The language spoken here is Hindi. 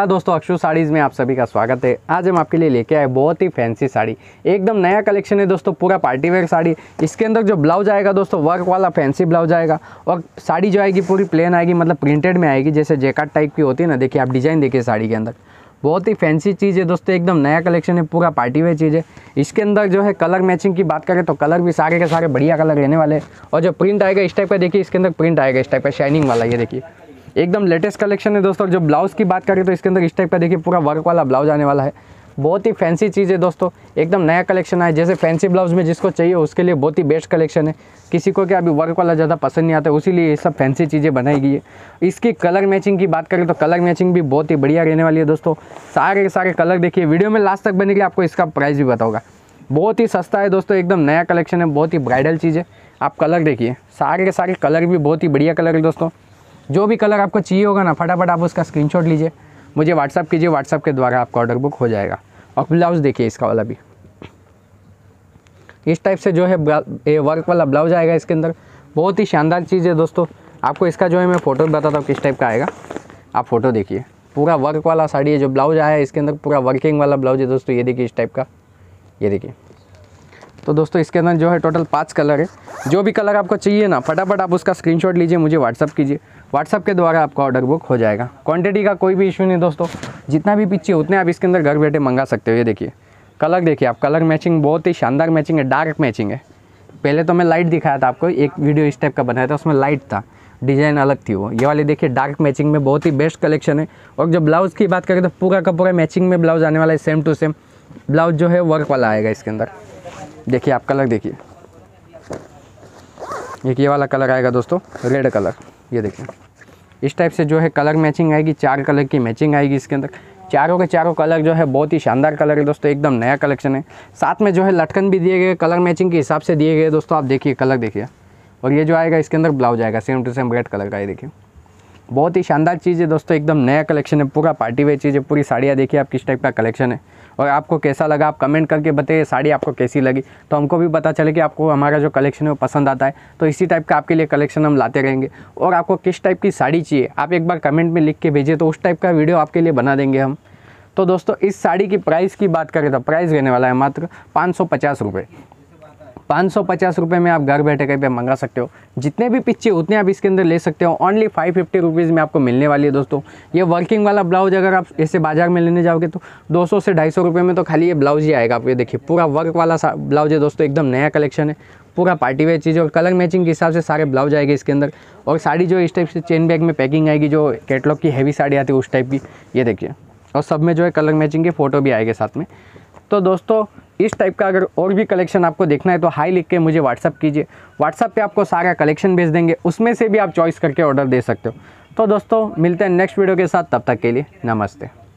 हाँ दोस्तों अक्षु साड़ीज़ में आप सभी का स्वागत है आज हम आपके लिए लेके आए बहुत ही फैंसी साड़ी एकदम नया कलेक्शन है दोस्तों पूरा पार्टी वेयर साड़ी इसके अंदर जो ब्लाउज आएगा दोस्तों वर्क वाला फैंसी ब्लाउज आएगा और साड़ी जो आएगी पूरी प्लेन आएगी मतलब प्रिंटेड में आएगी जैसे जैकट टाइप की होती है ना देखिए आप डिज़ाइन देखिए साड़ी के अंदर बहुत ही फैंसी चीज़ है दोस्तों एकदम नया कलेक्शन है पूरा पार्टी वेयर चीज़ है इसके अंदर जो है कलर मैचिंग की बात करें तो कलर भी सारे के सारे बढ़िया कलर रहने वाले और जो प्रिंट आएगा इस टाइप का देखिए इसके अंदर प्रिंट आएगा इस टाइप का शाइनिंग वाला ये देखिए एकदम लेटेस्ट कलेक्शन है दोस्तों जो ब्लाउज़ की बात करें तो इसके अंदर इस टाइप का देखिए पूरा वर्क वाला ब्लाउज आने वाला है बहुत ही फैंसी चीज़ है दोस्तों एकदम नया कलेक्शन आए जैसे फैंसी ब्लाउज में जिसको चाहिए उसके लिए बहुत ही बेस्ट कलेक्शन है किसी को क्या अभी वर्क वाला ज़्यादा पसंद नहीं आता उसी लिए ये सब फैंसी चीज़ें बनाई गई है इसकी कलर मैचिंग की बात करें तो कलर मैचिंग भी बहुत ही बढ़िया रहने वाली है दोस्तों सारे सारे कलर देखिए वीडियो में लास्ट तक बने के आपको इसका प्राइस भी बताओगा बहुत ही सस्ता है दोस्तों एकदम नया कलेक्शन है बहुत ही ब्राइडल चीज़ है आप कलर देखिए सारे के सारे कलर भी बहुत ही बढ़िया कलर है दोस्तों जो भी कलर आपको चाहिए होगा ना फटाफट आप उसका स्क्रीन लीजिए मुझे व्हाट्सअप कीजिए व्हाट्सअप के द्वारा आपका ऑर्डर बुक हो जाएगा और ब्लाउज़ देखिए इसका वाला भी इस टाइप से जो है ये वर्क वाला ब्लाउज आएगा इसके अंदर बहुत ही शानदार चीज़ है दोस्तों आपको इसका जो है मैं फ़ोटो बताता हूँ किस टाइप का आएगा आप फ़ोटो देखिए पूरा वर्क वाला साड़ी है जो ब्लाउज आया है इसके अंदर पूरा वर्किंग वाला ब्लाउज है दोस्तों ये देखिए इस टाइप का ये देखिए तो दोस्तों इसके अंदर जो है टोटल पाँच कलर है जो भी कलर आपको चाहिए ना फटाफट आप उसका स्क्रीनशॉट लीजिए मुझे व्हाट्सअप कीजिए व्हाट्सअप के द्वारा आपका ऑर्डर बुक हो जाएगा क्वांटिटी का कोई भी इशू नहीं दोस्तों जितना भी पिक्चर उतने आप इसके अंदर घर बैठे मंगा सकते हो ये देखिए कलर देखिए आप कलर मैचिंग बहुत ही शानदार मैचिंग है डार्क मैचिंग है पहले तो मैं लाइट दिखाया था आपको एक वीडियो इस टाइप का बनाया था उसमें लाइट था डिज़ाइन अलग थी वो ये वाले देखिए डार्क मैचिंग में बहुत ही बेस्ट कलेक्शन है और जब ब्लाउज़ की बात करें तो पूरा का पूरा मैचिंग में ब्लाउज़ आने वाला है सेम टू सेम ब्लाउज जो है वर्क वाला आएगा इसके अंदर देखिए आप कलर देखिए एक ये वाला कलर आएगा दोस्तों रेड कलर ये देखिए इस टाइप से जो है कलर मैचिंग आएगी चार कलर की मैचिंग आएगी इसके अंदर चारों के चारों कलर जो है बहुत ही शानदार कलर है दोस्तों एकदम नया कलेक्शन है साथ में जो है लटकन भी दिए गए कलर मैचिंग के हिसाब से दिए गए दोस्तों आप देखिए कलर देखिए और ये जो आएगा इसके अंदर ब्लाउज आएगा same to same red colour का ये देखिए बहुत ही शानदार चीज़ है दोस्तों एकदम नया कलेक्शन है पूरा पार्टी वेयर चीज़ है पूरी साड़ियाँ देखिए आप किस टाइप का कलेक्शन है और आपको कैसा लगा आप कमेंट करके बताइए साड़ी आपको कैसी लगी तो हमको भी पता चले कि आपको हमारा जो कलेक्शन है वो पसंद आता है तो इसी टाइप का आपके लिए कलेक्शन हम लाते रहेंगे और आपको किस टाइप की साड़ी चाहिए आप एक बार कमेंट में लिख के भेजिए तो उस टाइप का वीडियो आपके लिए बना देंगे हम तो दोस्तों इस साड़ी की प्राइस की बात करें तो प्राइस रहने वाला है मात्र पाँच सौ पाँच सौ पचास रुपये में आप घर बैठे कहीं पे मंगा सकते हो जितने भी पिक्चे उतने आप इसके अंदर ले सकते हो ओनली फाइव फिफ्टी रुपीज़ में आपको मिलने वाली है दोस्तों ये वर्किंग वाला ब्लाउज अगर आप ऐसे बाजार में लेने जाओगे तो दो सौ से ढाई सौ रुपये में तो खाली ये ब्लाउज ही आएगा आप ये देखिए पूरा वर्क वाला ब्लाउज है दोस्तों एकदम नया कलेक्शन है पूरा पार्टी वेयर चीज़ और कलर मैचिंग के हिसाब से सारे ब्लाउज आएंगे इसके अंदर और साड़ी जो इस टाइप से चेन बैग में पैकिंग आएगी जो कैटलॉग की हैवी साड़ी आती है उस टाइप की ये देखिए और सब में जो है कलर मैचिंग के फ़ोटो भी आएंगे साथ में तो दोस्तों इस टाइप का अगर और भी कलेक्शन आपको देखना है तो हाई लिख के मुझे व्हाट्सअप कीजिए व्हाट्सअप पे आपको सारा कलेक्शन भेज देंगे उसमें से भी आप चॉइस करके ऑर्डर दे सकते हो तो दोस्तों मिलते हैं नेक्स्ट वीडियो के साथ तब तक के लिए नमस्ते